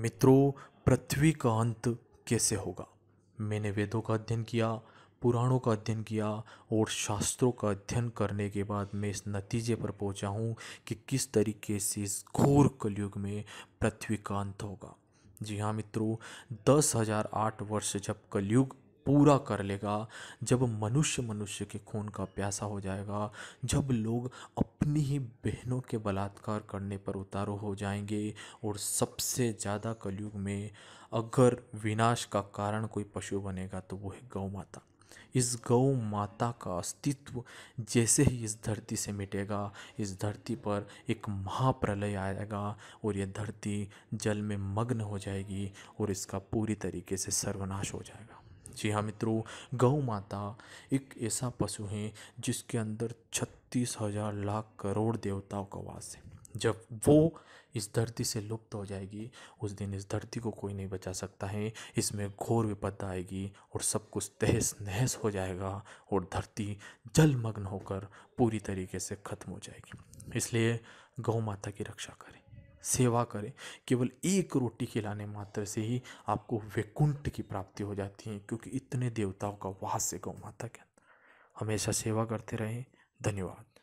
मित्रों पृथ्वी का अंत कैसे होगा मैंने वेदों का अध्ययन किया पुराणों का अध्ययन किया और शास्त्रों का अध्ययन करने के बाद मैं इस नतीजे पर पहुंचा हूं कि किस तरीके से इस घोर कलयुग में पृथ्वी का अंत होगा जी हाँ मित्रों दस हजार आठ वर्ष जब कलयुग पूरा कर लेगा जब मनुष्य मनुष्य के खून का प्यासा हो जाएगा जब लोग अपनी ही बहनों के बलात्कार करने पर उतारू हो जाएंगे और सबसे ज़्यादा कलयुग में अगर विनाश का कारण कोई पशु बनेगा तो वो है गौ माता इस गौ माता का अस्तित्व जैसे ही इस धरती से मिटेगा इस धरती पर एक महाप्रलय आएगा और यह धरती जल में मग्न हो जाएगी और इसका पूरी तरीके से सर्वनाश हो जाएगा जी हाँ मित्रों गौ माता एक ऐसा पशु है जिसके अंदर छत्तीस हज़ार लाख करोड़ देवताओं का वास है जब वो इस धरती से लुप्त हो जाएगी उस दिन इस धरती को कोई नहीं बचा सकता है इसमें घोर विपदा आएगी और सब कुछ तहस नहस हो जाएगा और धरती जलमग्न होकर पूरी तरीके से ख़त्म हो जाएगी इसलिए गौ माता की रक्षा करें सेवा करें केवल एक रोटी खिलाने मात्र से ही आपको वैकुंठ की प्राप्ति हो जाती है क्योंकि इतने देवताओं का वास है गौ माता के अंदर हमेशा सेवा करते रहें धन्यवाद